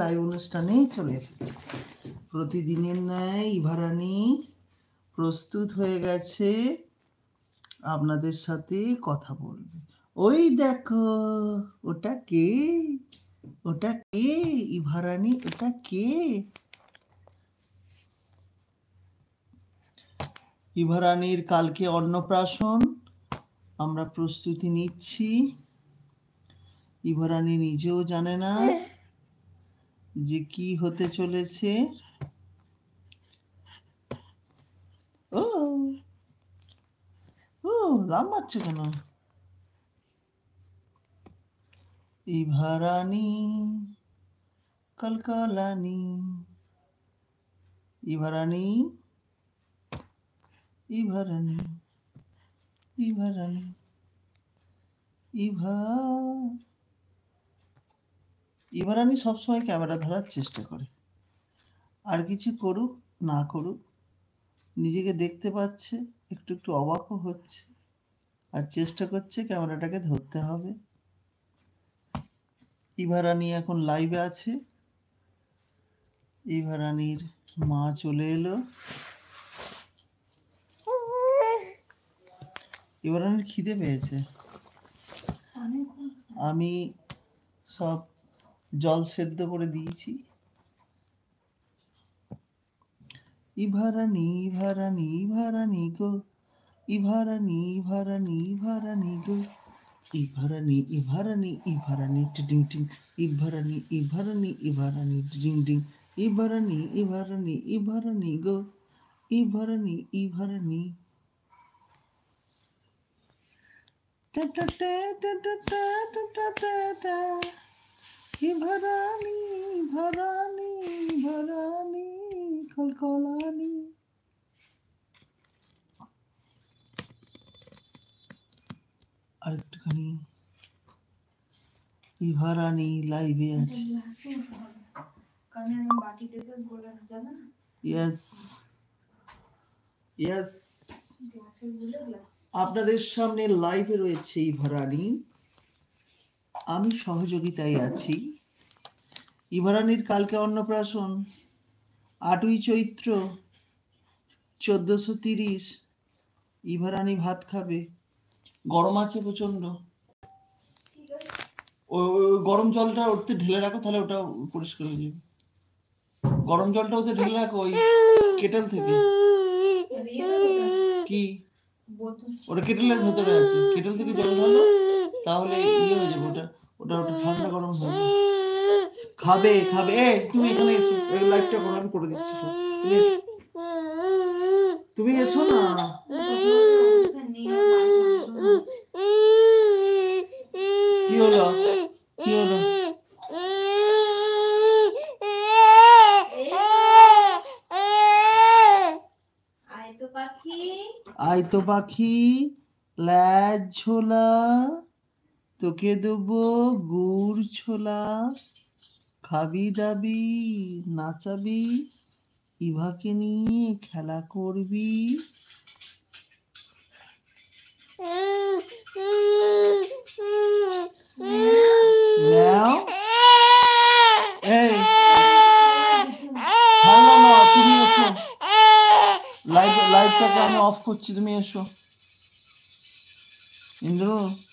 Live অনুষ্ঠানে চলে এসেছি প্রতিদিনের ন্যায় ইভারানি প্রস্তুত হয়ে গেছে আপনাদের সাথে কথা বলবে ওই দেখো ওটা কে ওটা কে ইভারানি ওটা কে ইভারানির কালকে অন্নপ্রাশন আমরা প্রস্তুতি নিচ্ছি ইভারানি নিজেও জানে না যে কি হতে চলেছে ও ও দাম মারছো কেন ইভারানি কলকলানি ইভারানি ইভারানি ইভারানি ইভা ইমরানি সবসময় ক্যামেরা ধরার চেষ্টা করে আর কিছু করুক না করুক নিজেকে দেখতে পাচ্ছে একটু একটু অবাকও হচ্ছে আর চেষ্টা করছে ক্যামেরাটাকে ধরতে হবে ইভারানি এখন লাইভে আছে ইভারানির মা চলে এলো ইভারানির খিদে পেয়েছে আমি সব জল সেদ্ধ করে দিয়েছি ইভারানি ইভারানি ইভারানি গো ইভারানি ইভারানি ইভারানি গো ইভারানি ইভারানি ইভারানি টিং টিং ইভারানি ইভারানি ইভারানি টিং টিং ইভারানি ইভারানি ইভারানি গো ইভারানি ইভারানি ta ta ta ta ta ta ta ta call on me. আর ইভারানি লাইভে আছে আপনাদের সামনে লাইভে রয়েছে ইভারানি আমি সহযোগিতায় আছি ইভারানির কালকে অন্নপ্রাশন আটই চৈত্র চোদ্দোশো তিরিশ ইভারানি ভাত খাবে গরম আছে প্রচণ্ড গরম জলটা ওতে ঢেলে রাখো তাহলে ওটা পরিষ্কার হয়ে যাবে গরম জলটা ওতে ঢেলে রাখো ওই কেটেল থেকে কি ওটা কেটেলের ভেতরে আছে কেটেল থেকে জল ঢালো তাহলে ইয়ে হয়ে যাবে ওটা ওটা ওটা ঠান্ডা গরম হয়ে খাবে খাবে এই তুমি এখানে এসো এই লাইটটা করো আমি করে দিচ্ছি তুমি এসো তুমি এসো না কি হলো কি হলো আইতো পাখি ল্যাজ ছোলা তোকে দেবো গুড় ছোলা খাবি দাবি নাচাবি ইভাকে নিয়ে খেলা করবি লাইটটাকে হ্যাঁ, আমি অফ করছি তুমি এসো ইন্দ্র